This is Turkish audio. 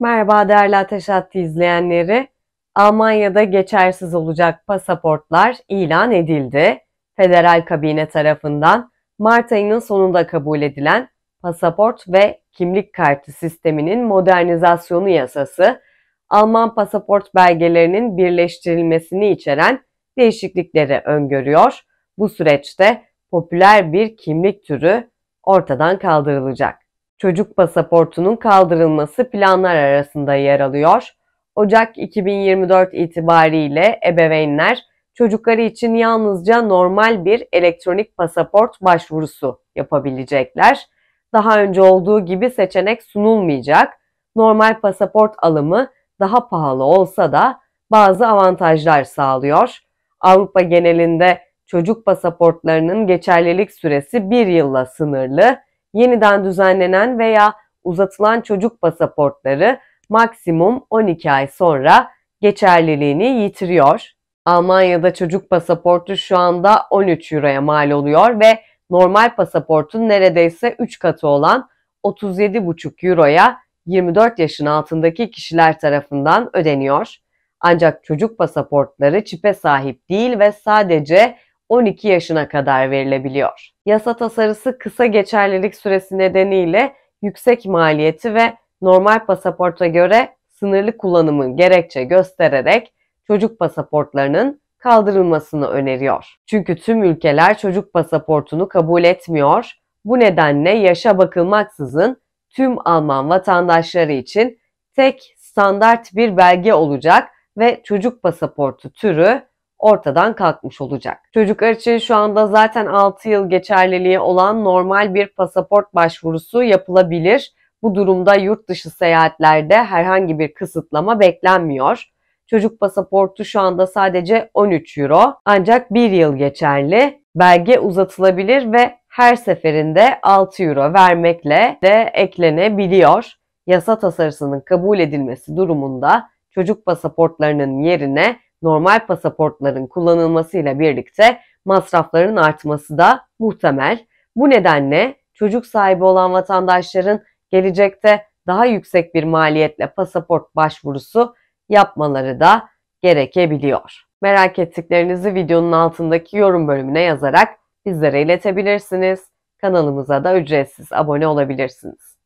Merhaba değerli Ateş Hattı izleyenleri. Almanya'da geçersiz olacak pasaportlar ilan edildi. Federal kabine tarafından Mart ayının sonunda kabul edilen pasaport ve kimlik kartı sisteminin modernizasyonu yasası, Alman pasaport belgelerinin birleştirilmesini içeren değişiklikleri öngörüyor. Bu süreçte popüler bir kimlik türü ortadan kaldırılacak çocuk pasaportunun kaldırılması planlar arasında yer alıyor. Ocak 2024 itibariyle ebeveynler çocukları için yalnızca normal bir elektronik pasaport başvurusu yapabilecekler. Daha önce olduğu gibi seçenek sunulmayacak. Normal pasaport alımı daha pahalı olsa da bazı avantajlar sağlıyor. Avrupa genelinde çocuk pasaportlarının geçerlilik süresi bir yılla sınırlı yeniden düzenlenen veya uzatılan çocuk pasaportları maksimum 12 ay sonra geçerliliğini yitiriyor. Almanya'da çocuk pasaportu şu anda 13 euroya mal oluyor ve normal pasaportun neredeyse 3 katı olan 37,5 euroya 24 yaşın altındaki kişiler tarafından ödeniyor. Ancak çocuk pasaportları çipe sahip değil ve sadece 12 yaşına kadar verilebiliyor. Yasa tasarısı kısa geçerlilik süresi nedeniyle yüksek maliyeti ve normal pasaporta göre sınırlı kullanımı gerekçe göstererek çocuk pasaportlarının kaldırılmasını öneriyor. Çünkü tüm ülkeler çocuk pasaportunu kabul etmiyor. Bu nedenle yaşa bakılmaksızın tüm Alman vatandaşları için tek standart bir belge olacak ve çocuk pasaportu türü ortadan kalkmış olacak. Çocuklar için şu anda zaten 6 yıl geçerliliği olan normal bir pasaport başvurusu yapılabilir. Bu durumda yurt dışı seyahatlerde herhangi bir kısıtlama beklenmiyor. Çocuk pasaportu şu anda sadece 13 euro ancak 1 yıl geçerli. Belge uzatılabilir ve her seferinde 6 euro vermekle de eklenebiliyor. Yasa tasarısının kabul edilmesi durumunda çocuk pasaportlarının yerine normal pasaportların kullanılmasıyla birlikte masrafların artması da muhtemel. Bu nedenle çocuk sahibi olan vatandaşların gelecekte daha yüksek bir maliyetle pasaport başvurusu yapmaları da gerekebiliyor. Merak ettiklerinizi videonun altındaki yorum bölümüne yazarak bizlere iletebilirsiniz. Kanalımıza da ücretsiz abone olabilirsiniz.